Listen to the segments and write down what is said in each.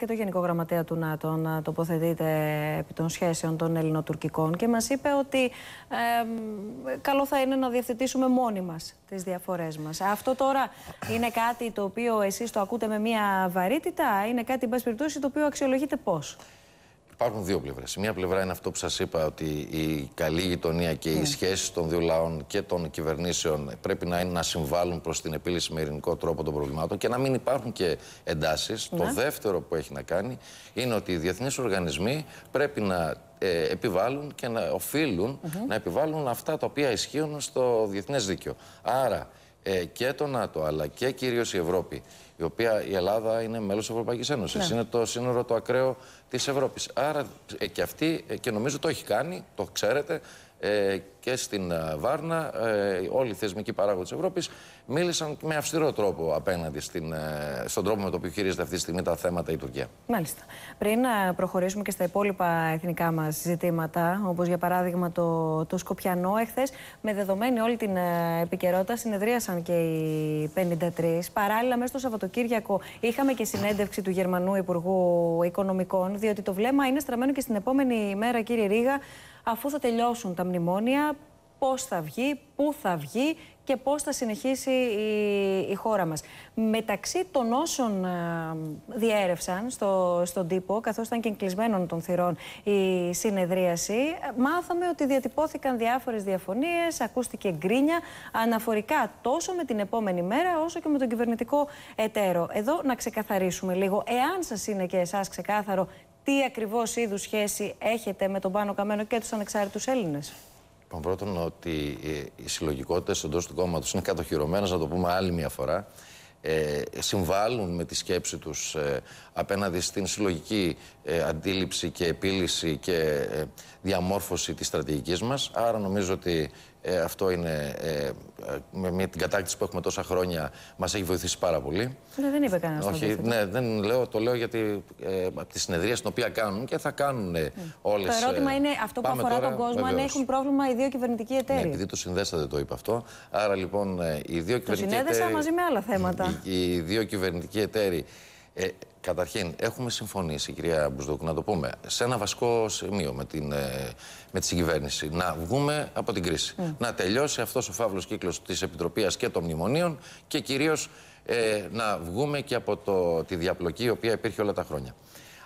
και το Γενικό Γραμματέα του ΝΑΤΟ να τοποθετείται επί των σχέσεων των ελληνοτουρκικών και μας είπε ότι καλό θα είναι να διευθετήσουμε μόνοι μας τις διαφορές μας. Αυτό τώρα είναι κάτι το οποίο εσείς το ακούτε με μια βαρύτητα, είναι κάτι, εν περιπτώσει, το οποίο αξιολογείται πώς υπάρχουν δύο πλευρές. μία πλευρά είναι αυτό που σας είπα, ότι η καλή γειτονία και οι mm. Ναι. σχέσεις των δύο λαών και των κυβερνήσεων πρέπει να είναι να συμβάλλουν προς την επίλυση με ειρηνικό τρόπο των προβλημάτων και να μην υπάρχουν και εντάσεις. Το ναι. δεύτερο που έχει να κάνει είναι ότι οι διεθνείς οργανισμοί πρέπει να ε, επιβάλλουν και να οφείλουν να επιβάλλουν αυτά τα οποία ισχύουν στο διεθνές δίκαιο. Άρα ε, και το ΝΑΤΟ αλλά και κυρίως η Ευρώπη, η οποία η Ελλάδα είναι μέλος της Ευρωπαϊκής Ένωσης, ναι. είναι το σύνορο το ακραίο της Ευρώπης. Άρα ε, και αυτή, ε, και νομίζω το έχει κάνει, το ξέρετε, ε, και στην ε, Βάρνα, ε, όλοι οι θεσμικοί παράγοντες της Ευρώπης μίλησαν με αυστηρό τρόπο απέναντι στην, ε, στον τρόπο με τον οποίο χειρίζεται αυτή τη στιγμή τα θέματα η Τουρκία. Μάλιστα. Πριν προχωρήσουμε και στα υπόλοιπα εθνικά μας ζητήματα, όπως για παράδειγμα το, το Σκοπιανό, εχθές με δεδομένη όλη την επικαιρότητα συνεδρίασαν και οι 53. Παράλληλα, μέσα στο Σαββατοκύριακο είχαμε και συνέντευξη του Γερμανού Υπουργού Οικονομικών, διότι το βλέμμα είναι στραμμένο και στην επόμενη μέρα, κύριε Ρίγα, αφού θα τελειώσουν τα μνημόνια, πώς θα βγει, πού θα βγει και πώς θα συνεχίσει η, η χώρα μας. Μεταξύ των όσων α, ε, διέρευσαν στο, στον τύπο, καθώς ήταν και κλεισμένων των θυρών η συνεδρίαση, μάθαμε ότι διατυπώθηκαν διάφορες διαφωνίες, ακούστηκε γκρίνια αναφορικά τόσο με την επόμενη μέρα όσο και με τον κυβερνητικό εταίρο. Εδώ να ξεκαθαρίσουμε λίγο, εάν σας είναι και εσάς ξεκάθαρο τι ακριβώς είδους σχέση έχετε με τον Πάνο Καμένο και τους ανεξάρτητους Έλληνες. Λοιπόν, πρώτον ότι ε, οι συλλογικότητες εντός του κόμματος είναι κατοχυρωμένες, να το πούμε άλλη μια φορά. Ε, συμβάλλουν με τη σκέψη τους ε, απέναντι στην συλλογική ε, αντίληψη και επίλυση και ε, διαμόρφωση της στρατηγικής μας. Άρα νομίζω ότι ε, αυτό είναι, με, την κατάκτηση που έχουμε τόσα χρόνια, μας έχει βοηθήσει πάρα πολύ. Ναι, δεν είπε κανένας Όχι, το ναι, δεν λέω, το λέω γιατί από τη συνεδρία στην οποία κάνουν και θα κάνουν ε, ναι. όλες... Το ερώτημα είναι αυτό που αφορά τον κόσμο, βεβαίως. αν έχουν πρόβλημα οι δύο κυβερνητικοί ναι, εταίροι. Ναι, επειδή το συνδέσατε το είπα αυτό. Άρα λοιπόν οι δύο κυβερνητικοί Το συνέδεσα μαζί με άλλα θέματα. Οι, οι δύο κυβερνητικοί εταίροι ε, καταρχήν, έχουμε συμφωνήσει, κυρία Μπουσδόκου, να το πούμε, σε ένα βασικό σημείο με την, ε, με τη συγκυβέρνηση. Να βγούμε από την κρίση. Ναι. Να τελειώσει αυτός ο φαύλος κύκλος της Επιτροπής και των Μνημονίων και κυρίως ε, να βγούμε και από το, τη διαπλοκή η οποία υπήρχε όλα τα χρόνια.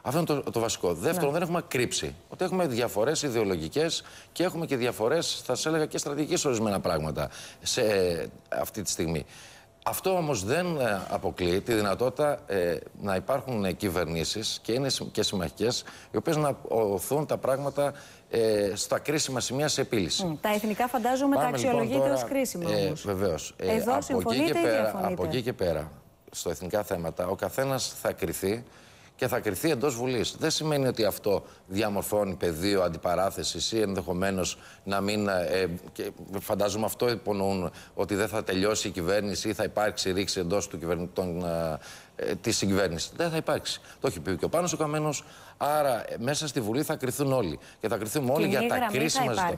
Αυτό είναι το, το βασικό. Δεύτερον, ναι. δεν έχουμε κρύψει ότι έχουμε διαφορές ιδεολογικές και έχουμε και διαφορές, θα σας έλεγα, και στρατηγικέ ορισμένα πράγματα σε, ε, αυτή τη στιγμή. Αυτό όμως δεν ε, αποκλείει τη δυνατότητα ε, να υπάρχουν ε, κυβερνήσεις και είναι και συμμαχικές οι οποίες να οθούν τα πράγματα στα κρίσιμα σημεία σε επίλυση. τα εθνικά φαντάζομαι τα λοιπόν αξιολογείται λοιπόν, ως κρίσιμα Βεβαίως. Εδώ συμφωνείτε εκεί, και πέρα, από εκεί και πέρα, στο εθνικά θέματα, ο καθένας θα κριθεί και θα κριθεί εντός Βουλής. Δεν σημαίνει ότι αυτό διαμορφώνει πεδίο αντιπαράθεσης ή ενδεχομένως να μην. Ε, ε, και φαντάζομαι αυτό υπονοούν, ότι δεν θα τελειώσει η κυβέρνηση ή θα υπάρξει ρήξη εντός του κυβερνητών ε, ε της συγκυβέρνησης. Δεν θα υπάρξει. Το έχει πει και ο Πάνος ο Καμένος. Άρα μέσα στη Βουλή θα κρυθούν όλοι. Και θα κριθούν όλοι για τα κρίσιμα ζητήματα.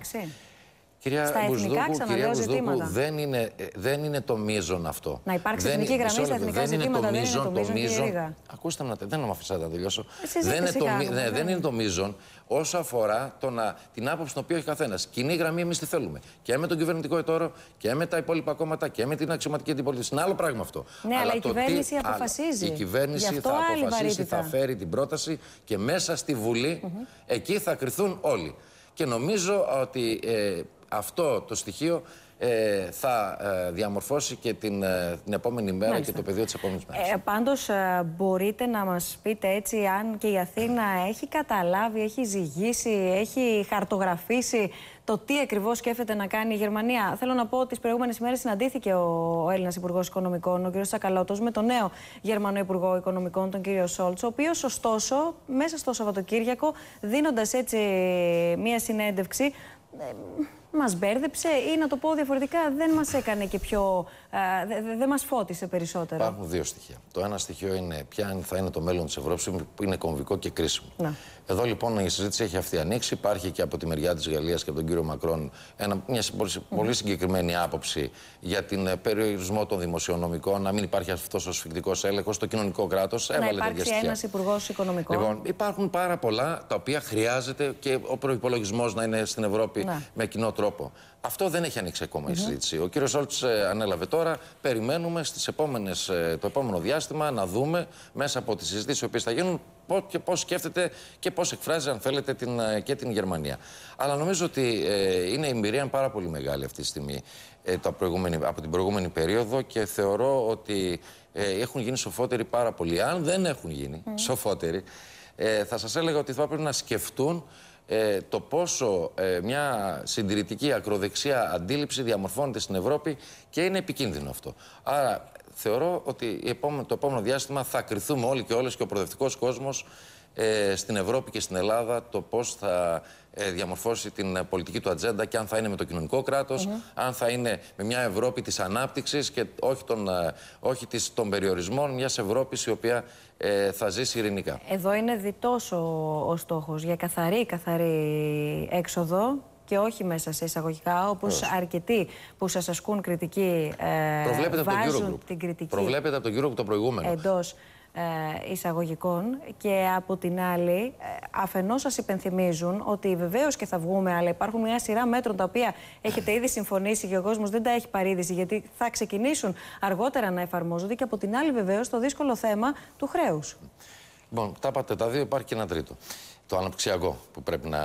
Κυρία στα εθνικά ξαναλέω ζητήματα. Δεν είναι, ε, δεν είναι το μείζον αυτό. Να υπάρξει δεν, εθνική γραμμή στα εθνικά δεν ζητήματα. το δεν είναι το μείζον. ακούστε με, δεν με αφήσατε να τελειώσω. Δεν είναι, το, ναι, δεν είναι το μείζον όσο αφορά το να, την άποψη την οποία έχει καθένας. Κοινή γραμμή εμείς τη θέλουμε. Και με τον κυβερνητικό ετώρο και με τα υπόλοιπα κόμματα και με την αξιωματική αντιπολίτευση. Είναι άλλο πράγμα αυτό. Ναι, αλλά, η κυβέρνηση αποφασίζει. Η κυβέρνηση θα αποφασίσει, θα φέρει την πρόταση και μέσα στη Βουλή εκεί θα κρυθούν όλοι και νομίζω ότι ε, αυτό το στοιχείο ε, θα ε, διαμορφώσει και την, ε, την επόμενη μέρα και το πεδίο της επόμενης μέρας. Ε, Πάντως, ε, μπορείτε να μας πείτε έτσι αν και η Αθήνα έχει καταλάβει, έχει ζυγίσει, έχει χαρτογραφήσει το τι ακριβώς σκέφτεται να κάνει η Γερμανία. Θέλω να πω ότι τι προηγούμενες ημέρες συναντήθηκε ο, ο Έλληνας Υπουργός Οικονομικών, ο κ. Σακαλώτο, με τον νέο Γερμανό Υπουργό Οικονομικών, τον κ. Σόλτ, ο οποίος ωστόσο μέσα στο Σαββατοκύριακο, δίνοντας έτσι μία συνέντευξη. Μας μπέρδεψε ή να το πω διαφορετικά, δεν μας έκανε και πιο δεν δε, δε μας φώτισε περισσότερο. Υπάρχουν δύο στοιχεία. Το ένα στοιχείο είναι ποια θα είναι το μέλλον της Ευρώπης, που είναι κομβικό και κρίσιμο. Να. Εδώ λοιπόν η συζήτηση έχει αυτή ανοίξει. Υπάρχει και από τη μεριά της Γαλλίας και από τον κύριο Μακρόν ένα, μια πολύ συγκεκριμένη άποψη για την ε, περιορισμό των δημοσιονομικών, να μην υπάρχει αυτός ο σφιχτικός έλεγχος το κοινωνικό κράτος. Να Υπάρχει ένας υπουργός οικονομικών. Λοιπόν, υπάρχουν πάρα πολλά τα οποία χρειάζεται και ο προπολογισμό να είναι στην Ευρώπη να. με κοινό τρόπο. Αυτό δεν έχει ανοίξει ακόμα η συζήτηση. Ο κύριος Σόλτ ε, ανέλαβε τώρα. Περιμένουμε στις επόμενες, ε, το επόμενο διάστημα να δούμε μέσα από τις συζητήσεις οι οποίες θα γίνουν πώς και πώς σκέφτεται και πώς εκφράζει, αν θέλετε, την, ε, και την Γερμανία. Αλλά νομίζω ότι είναι η μυρία πάρα πολύ μεγάλη αυτή τη στιγμή ε, το από την προηγούμενη περίοδο και θεωρώ ότι έχουν γίνει σοφότεροι πάρα πολύ. Αν δεν έχουν γίνει mm. σοφότεροι, θα σας έλεγα ότι θα πρέπει να σκεφτούν ε, το πόσο ε, μια συντηρητική ακροδεξιά αντίληψη διαμορφώνεται στην Ευρώπη και είναι επικίνδυνο αυτό. Άρα θεωρώ ότι το επόμενο διάστημα θα κριθούμε όλοι και όλες και ο προοδευτικός κόσμος ε, στην Ευρώπη και στην Ελλάδα το πώς θα ε, διαμορφώσει την ε, πολιτική του ατζέντα και αν θα είναι με το κοινωνικο κράτος αν θα είναι με μια Ευρώπη της ανάπτυξης και όχι των, ε, όχι της, των περιορισμών μιας Ευρώπης η οποία θα ζήσει ειρηνικά. Εδώ είναι διτός ο, ο στόχος για καθαρή, καθαρή έξοδο και όχι μέσα σε εισαγωγικά, όπως αρκετοί που σας ασκούν κριτική ε, Προβλέπετε από τον την κριτική. από το Eurogroup το προηγούμενο. Ε, εισαγωγικών και από την άλλη ε, αφενός σας υπενθυμίζουν ότι βεβαίως και θα βγούμε αλλά υπάρχουν μια σειρά μέτρων τα οποία έχετε ήδη συμφωνήσει και ο κόσμος δεν τα έχει παρήδηση γιατί θα ξεκινήσουν αργότερα να εφαρμόζονται και από την άλλη βεβαίως το δύσκολο θέμα του χρέους. Λοιπόν, τα πάτε τα δύο, υπάρχει και ένα τρίτο. Το αναπτυξιακό που πρέπει να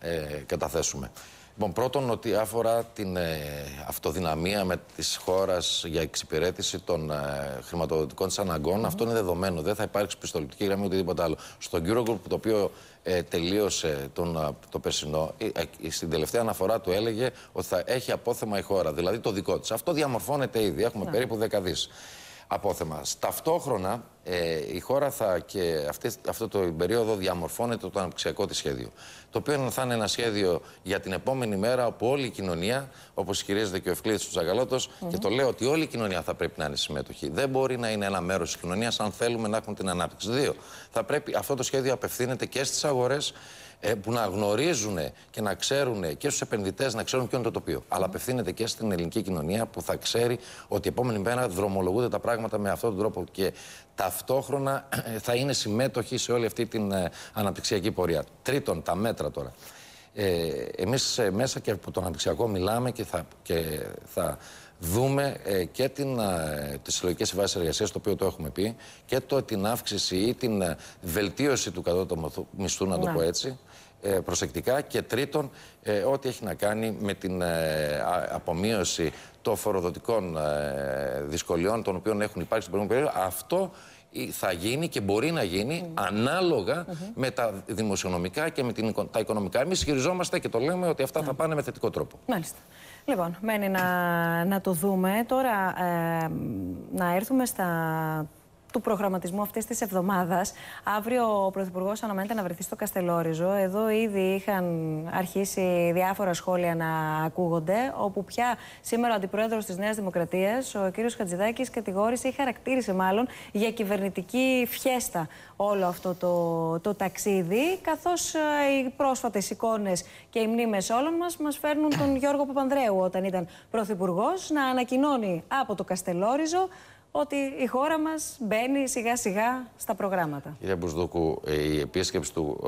ε, καταθέσουμε. Λοιπόν, πρώτον ότι αφορά την ε, αυτοδυναμία με της χώρας για εξυπηρέτηση των ε, χρηματοδοτικών της αναγκων αυτό είναι δεδομένο. Δεν θα υπάρξει πιστοληπτική γραμμή οτιδήποτε άλλο. Στο Eurogroup, το οποίο ε, τελείωσε τον, το περσινό, στην τελευταία αναφορά του έλεγε ότι θα έχει απόθεμα η χώρα, δηλαδή το δικό της. Αυτό διαμορφώνεται ήδη, έχουμε ναι. περίπου 10 απόθεμα. Ταυτόχρονα ε, η χώρα θα και αυτή, αυτό το περίοδο διαμορφώνεται το αναπτυξιακό της σχέδιο. Το οποίο θα είναι ένα σχέδιο για την επόμενη μέρα όπου όλη η κοινωνία, όπως χειρίζεται και ο Ευκλήδης του Ζαγαλώτο, και το λέω ότι όλη η κοινωνία θα πρέπει να είναι συμμετοχή. Δεν μπορεί να είναι ένα μέρος της κοινωνίας αν θέλουμε να έχουμε την ανάπτυξη. Δύο, θα πρέπει αυτό το σχέδιο απευθύνεται και στις αγορές ε, που να γνωρίζουν και να ξέρουν και στους επενδυτές να ξέρουν ποιο είναι το τοπίο. Αλλά απευθύνεται και στην ελληνική κοινωνία που θα ξέρει ότι η επόμενη μέρα δρομολογούνται τα πράγματα με αυτόν τον τρόπο και ταυτόχρονα ε, θα είναι συμμέτοχοι σε όλη αυτή την ε, αναπτυξιακή πορεία. Τρίτον, τα μέτρα τώρα. Ε, εμείς μέσα και από το αναπτυξιακό μιλάμε θα, και θα δούμε ε, και την, ε, τις συλλογικές συμβάσεις εργασίας, το οποίο το έχουμε πει, και το, την αύξηση ή την ε, βελτίωση του κατώτατου μισθού, να το ναι. πω έτσι, ε, προσεκτικά και τρίτον ό,τι έχει να κάνει με την ε, απομείωση των φοροδοτικών ε, δυσκολιών των οποίων έχουν υπάρξει στην προηγούμενη περίοδο. Αυτό θα γίνει και μπορεί να γίνει ανάλογα με τα δημοσιονομικά και με την, τα οικονομικά. Εμείς χειριζόμαστε και το λέμε ότι αυτά θα ναι. πάνε με θετικό τρόπο. Λοιπόν, μένει να, να το δούμε. Τώρα ε, να έρθουμε στα του προγραμματισμού αυτής της εβδομάδας. Αύριο ο Πρωθυπουργός αναμένεται να βρεθεί στο Καστελόριζο. Εδώ ήδη είχαν αρχίσει διάφορα σχόλια να ακούγονται, όπου πια σήμερα ο Αντιπρόεδρος της Νέας Δημοκρατίας, ο κ. Χατζηδάκης, κατηγόρησε ή χαρακτήρισε μάλλον για κυβερνητική φιέστα όλο αυτό το, το ταξίδι. Καθώς ε, οι πρόσφατες εικόνες και οι μνήμες όλων μας μας φέρνουν τον Γιώργο Παπανδρέου, όταν ήταν Πρωθυπουργός, να ανακοινώνει από το Καστελόριζο ότι η χώρα μας μπαίνει σιγά σιγά στα προγράμματα. Κύριε Μπουσδούκου, ε, η επίσκεψη του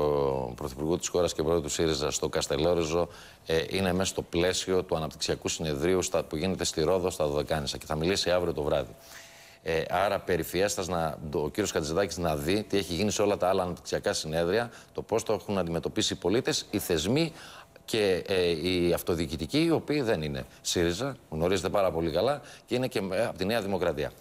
ε, Πρωθυπουργού της χώρας και Πρόεδρου του ΣΥΡΙΖΑ στο Καστελόριζο ε, είναι μέσα στο πλαίσιο του αναπτυξιακού συνεδρίου στα, που γίνεται στη Ρόδο στα Δωδεκάνησα και θα μιλήσει αύριο το βράδυ. Ε, άρα, περιφιέστας ο κύριος Κατζηδάκη να δει τι έχει γίνει σε όλα τα άλλα αναπτυξιακά συνέδρια, το πώς το έχουν αντιμετωπίσει οι πολίτες, οι θεσμοί και ε, οι αυτοδιοικητικοί, οι οποίοι δεν είναι ΣΥΡΙΖΑ, γνωρίζετε πάρα πολύ καλά, και είναι και από τη Νέα Δημοκρατία.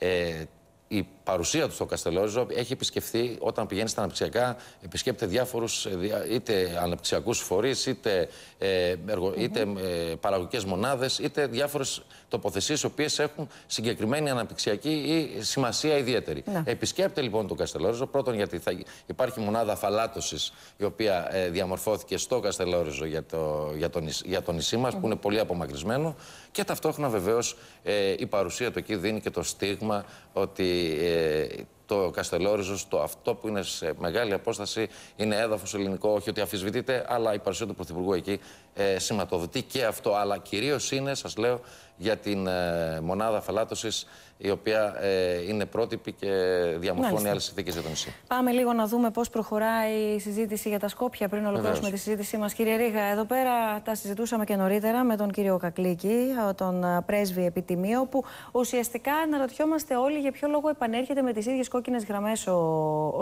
eh, y παρουσία του στο Καστελόριζο έχει επισκεφθεί όταν πηγαίνει στα αναπτυξιακά, επισκέπτεται διάφορους ε, είτε αναπτυξιακούς φορείς, είτε, ε, είτε ε, παραγωγικές μονάδες, είτε διάφορες τοποθεσίες οι οποίες έχουν συγκεκριμένη αναπτυξιακή ή σημασία ιδιαίτερη. Να. Επισκέπτε λοιπόν το Καστελόριζο, πρώτον γιατί θα υπάρχει μονάδα αφαλάτωσης η οποία ε, διαμορφώθηκε στο Καστελόριζο για το, για το, νησί, για το νησί μας, που είναι πολύ απομακρυσμένο και ταυτόχρονα βεβαίως ε, η παρουσία του εκεί δίνει και το στίγμα ότι το Καστελόριζος, το αυτό που είναι σε μεγάλη απόσταση, είναι έδαφος ελληνικό, όχι ότι αφισβητείται, αλλά η παρουσία του Πρωθυπουργού εκεί ε, σηματοδοτεί και αυτό, αλλά κυρίως είναι, σας λέω, για την ε, μονάδα αφαλάτωσης η οποία ε, είναι πρότυπη και διαμορφώνει άλλες συνθήκες για το νησί. Πάμε λίγο να δούμε πώς προχωράει η συζήτηση για τα Σκόπια πριν ολοκληρώσουμε τη συζήτησή μας. Κύριε Ρίγα, εδώ πέρα τα συζητούσαμε και νωρίτερα με τον κύριο Κακλίκη, τον ε, πρέσβη επιτιμίο, που ουσιαστικά αναρωτιόμαστε όλοι για ποιο λόγο επανέρχεται με τις ίδιες κόκκινες γραμμές ο,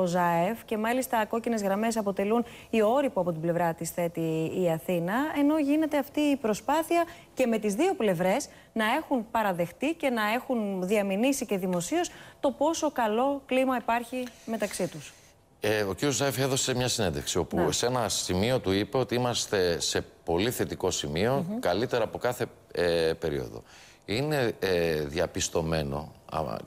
ο ΖΑΕΦ και μάλιστα κόκκινες γραμμές αποτελούν οι όροι που από την πλευρά της θέτει η Αθήνα, ενώ γίνεται αυτή η προσπάθεια και με τις δύο πλευρές να έχουν παραδεχτεί και να έχουν διαμηνήσει και δημοσίως το πόσο καλό κλίμα υπάρχει μεταξύ τους. Ε, ο κ. Ζάιφ έδωσε μια συνέντευξη όπου ναι. σε ένα σημείο του είπε ότι είμαστε σε πολύ θετικό σημείο, καλύτερα από κάθε ε, περίοδο. Είναι ε, διαπιστωμένο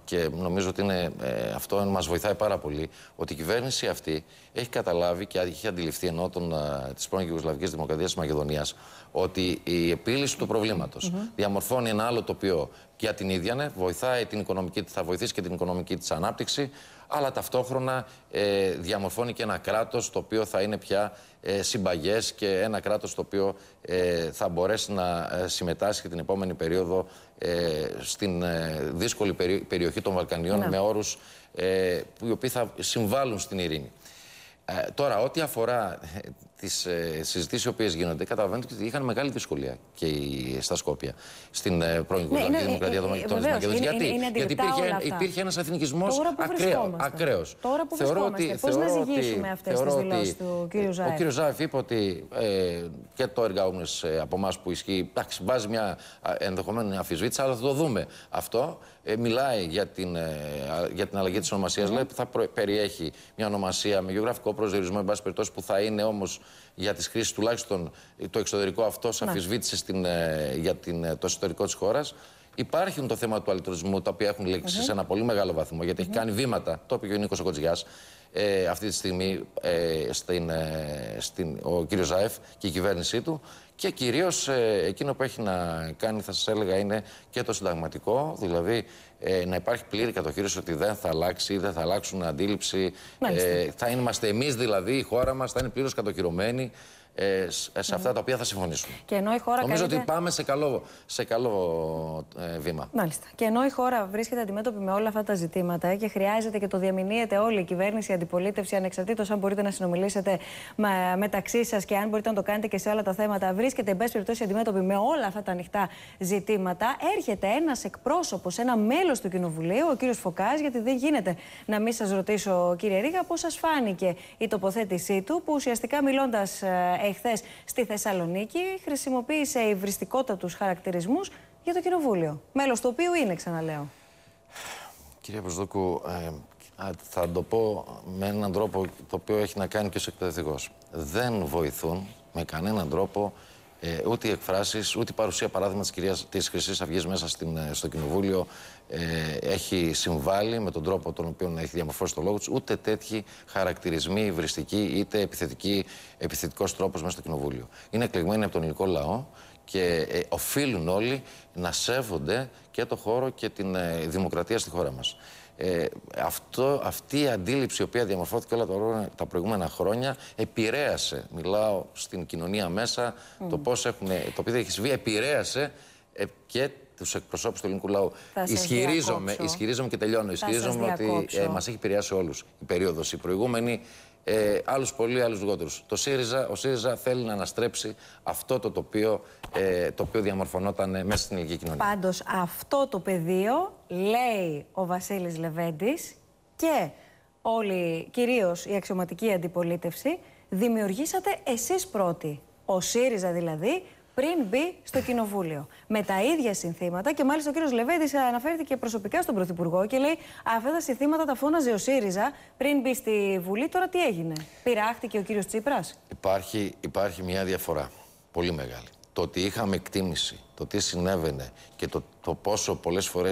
και νομίζω ότι είναι, ε, αυτό μας βοηθάει πάρα πολύ, ότι η κυβέρνηση αυτή έχει καταλάβει και έχει αντιληφθεί ενώ τη ε, της πρώην Ιουγκοσλαβικής Δημοκρατίας της Μακεδονίας ότι η επίλυση του προβληματος διαμορφώνει ένα άλλο τοπίο για την ίδια, ναι, βοηθάει την οικονομική, θα βοηθήσει και την οικονομική της ανάπτυξη, αλλά ταυτόχρονα ε, διαμορφώνει και ένα κράτος το οποίο θα είναι πια ε, συμπαγές και ένα κράτος το οποίο ε, θα μπορέσει να συμμετάσχει την επόμενη περίοδο στην δύσκολη περίοδο περιοχή των Βαλκανίων ναι. με όρους ε, που οι οποίοι θα συμβάλλουν στην ειρήνη. Ε, τώρα, ό,τι αφορά ε, τις ε, συζητήσεις οι οποίες γίνονται, καταλαβαίνετε ότι είχαν μεγάλη δυσκολία και στα Σκόπια στην ε, πρώην ναι, ναι ε, ε, ε, είναι, Δημοκρατία των Μακεδονίων. Γιατί, γιατί υπήρχε, υπήρχε ένας εθνικισμό ακραίο. Τώρα που Πώς να ζυγίσουμε αυτές τις δηλώσεις του κ. Ζάεφ. Ο κ. Ζάεφ είπε ότι ε, και το εργαούμενο από εμάς που ισχύει. Εντάξει, μπάζει μια ενδεχομένη αμφισβήτηση, αλλά θα το δούμε αυτό. Ε, μιλάει για την, ε, για την αλλαγή της ονομασίας. Ναι. Λέει ότι θα περιέχει μια ονομασία με γεωγραφικό προσδιορισμό, εν πάση περιπτώσει, που θα είναι όμως για τις κρίσεις, τουλάχιστον το εξωτερικό αυτό αμφισβήτησε ναι. ε, για την, ε, το εσωτερικό της χώρας. Υπάρχουν το θέμα του αλυτρισμού, τα οποία έχουν λήξει σε ένα πολύ μεγάλο βαθμό, γιατί έχει κάνει βήματα, το οποίο είναι ο Νίκος Κοτζιά, ε, αυτή τη στιγμή ε, στην, ε, στην, ο κύριος Ζαεφ και η κυβέρνησή του και κυρίως ε, εκείνο που έχει να κάνει θα σας έλεγα είναι και το συνταγματικό δηλαδή να υπάρχει πλήρη κατοχήρωση ότι δεν θα αλλάξει ή δεν θα αλλάξουν αντίληψη θα είμαστε εμείς δηλαδή η χώρα μας θα είναι πλήρως κατοχυρωμένη ε, σε αυτά τα οποία θα συμφωνήσουν Και ενώ η χώρα Νομίζω ότι πάμε σε καλό, σε καλό ε, βήμα. Μάλιστα. Και ενώ η χώρα βρίσκεται αντιμέτωπη με όλα αυτά τα ζητήματα ε, και χρειάζεται και το διαμηνύεται όλη η κυβέρνηση, η αντιπολίτευση, ανεξαρτήτως αν μπορείτε να συνομιλήσετε μεταξύ σας και αν μπορείτε να το κάνετε και σε όλα τα θέματα, βρίσκεται εν πάση περιπτώσει αντιμέτωπη με όλα αυτά τα ανοιχτά ζητήματα. Έρχεται ένας εκπρόσωπος, ένα μέλος του Κοινοβουλίου, ο κύριος Φωκάς, γιατί δεν γίνεται να μην σας ρωτήσω, κύριε Ρίγα, πώς σας φάνηκε η τοποθέτησή του, που ουσιαστικά μιλώντας ε, εχθές στη Θεσσαλονίκη, χρησιμοποίησε υβριστικότατους χαρακτηρισμούς για το Κοινοβούλιο. Μέλος του οποίου είναι, ξαναλέω. Κύριε Προσδόκου, ε, θα το πω με έναν τρόπο το οποίο έχει να κάνει και ο εκπαιδευτικός. Δεν βοηθούν με κανέναν τρόπο ε, ούτε οι εκφράσει, ούτε η παρουσία παράδειγμα της κυρίας της Χρυσής Αυγής μέσα στην, ε, στο κοινοβούλιο ε, έχει συμβάλει με τον τρόπο τον οποίο έχει διαμορφώσει το λόγο της, ούτε τέτοιοι χαρακτηρισμοί βριστικοί είτε επιθετικός τρόπος μέσα στο κοινοβούλιο. Είναι εκλεγμένοι από τον ελληνικό λαό και ε, οφείλουν όλοι να σέβονται και το χώρο και την ε, δημοκρατία στη χώρα μας. Ε, αυτό, αυτή η αντίληψη η οποία διαμορφώθηκε όλα τα, προηγούμενα χρόνια επηρέασε, μιλάω στην κοινωνία μέσα, το πώς έχουν, το οποίο έχει συμβεί, επηρέασε ε, και τους εκπροσώπους του ελληνικού λαού. Ισχυρίζομαι, ισχυρίζομαι και τελειώνω, ισχυρίζομαι ότι ε, μας έχει επηρεάσει όλους η περίοδος η προηγούμενη ε, άλλους πολύ, άλλους λιγότερους. Το ΣΥΡΙΖΑ, ο ΣΥΡΙΖΑ θέλει να αναστρέψει αυτό το τοπίο ε, το οποίο διαμορφωνόταν ε, μέσα στην ελληνική κοινωνία. Πάντως, αυτό το πεδίο λέει ο Βασίλης Λεβέντης και όλοι, κυρίως η αξιωματική αντιπολίτευση, δημιουργήσατε εσείς πρώτοι. Ο ΣΥΡΙΖΑ δηλαδή, πριν μπει στο Κοινοβούλιο. Με τα ίδια συνθήματα και μάλιστα ο κύριος Λεβέντης αναφέρθηκε προσωπικά στον Πρωθυπουργό και λέει Αυτά τα συνθήματα τα φώναζε ο ΣΥΡΙΖΑ πριν μπει στη Βουλή. Τώρα τι έγινε, πειράχτηκε ο κύριος Τσίπρας. Υπάρχει, υπάρχει μια διαφορά πολύ μεγάλη. Το ότι είχαμε εκτίμηση το τι συνέβαινε και το, το πόσο πολλές φορές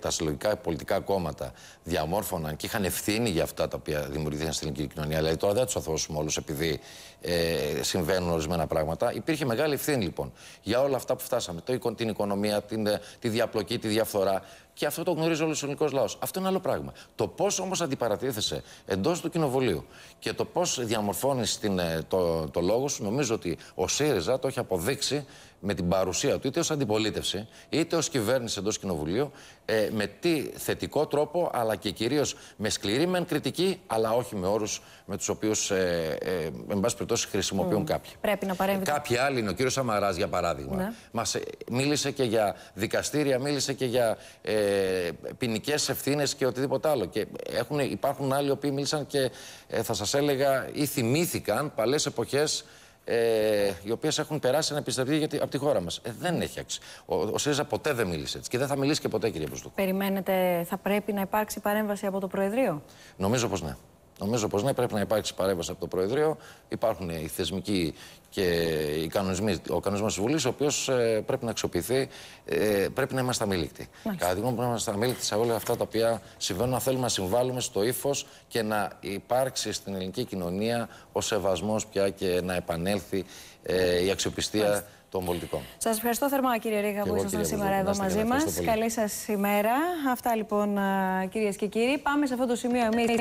τα συλλογικά πολιτικά κόμματα διαμόρφωναν και είχαν ευθύνη για αυτά τα οποία δημιουργήθηκαν στην ελληνική κοινωνία. Δηλαδή, τώρα δεν του αθώσουμε όλους επειδή ε, συμβαίνουν ορισμένα πράγματα. Υπήρχε μεγάλη ευθύνη λοιπόν για όλα αυτά που φτάσαμε. Το, την οικονομία, την, ε, τη διαπλοκή, τη διαφθορά. Και αυτό το γνωρίζει όλος ο ελληνικός λαός. Αυτό είναι άλλο πράγμα. Το πώς όμως αντιπαρατήθεσαι εντός του κοινοβουλίου και το πώς διαμορφώνεις ε, το, το λόγο σου, νομίζω ότι ο ΣΥΡΙΖΑ το έχει αποδείξει με την παρουσία του, είτε ως αντιπολίτευση, είτε ως κυβέρνηση εντός κοινοβουλίου, ε, με τι θετικό τρόπο, αλλά και κυρίως με σκληρή μεν κριτική, αλλά όχι με όρους με τους οποίους, ε, ε, εν πάση περιπτώσει, χρησιμοποιούν mm. κάποιοι. Πρέπει να παρέμβει. Ε, κάποιοι άλλοι, είναι ο κύριος Σαμαράς, για παράδειγμα, ναι. μας ε, μίλησε και για δικαστήρια, μίλησε και για ε, ποινικές ευθύνες και οτιδήποτε άλλο. Και έχουν, υπάρχουν άλλοι οποίοι μίλησαν και ε, θα σας έλεγα ή θυμήθηκαν παλές εποχές ε, οι οποίες έχουν περάσει να γιατί, από τη χώρα μας. Ε, δεν έχει αξία. Ο, ο ΣΥΡΙΖΑ ποτέ δεν μίλησε έτσι και δεν θα μιλήσει και ποτέ, κύριε Προστοκού. Περιμένετε, θα πρέπει να υπάρξει παρέμβαση από το Προεδρείο. Νομίζω πως ναι. Νομίζω πως ναι, πρέπει να υπάρξει παρέμβαση από το Προεδρείο. Υπάρχουν οι θεσμικοί και οι κανονισμοί, ο κανονισμός της Βουλής, ο οποίος ε, πρέπει να αξιοποιηθεί. Ε, πρέπει να είμαστε αμήλικτοι. Κατά τη γνώμη πρέπει να είμαστε αμήλικτοι σε όλα αυτά τα οποία συμβαίνουν. Αν θέλουμε να συμβάλλουμε στο ύφος και να υπάρξει στην ελληνική κοινωνία ο σεβασμός πια και να επανέλθει ε, η αξιοπιστία. Μάλιστα των πολιτικών. Σας ευχαριστώ θερμά, κύριε Ρίγα, που ήσασταν σήμερα εδώ μαζί μα. Καλή σας ημέρα. Αυτά λοιπόν, κυρίες και κύριοι. Πάμε σε αυτό το σημείο εμείς.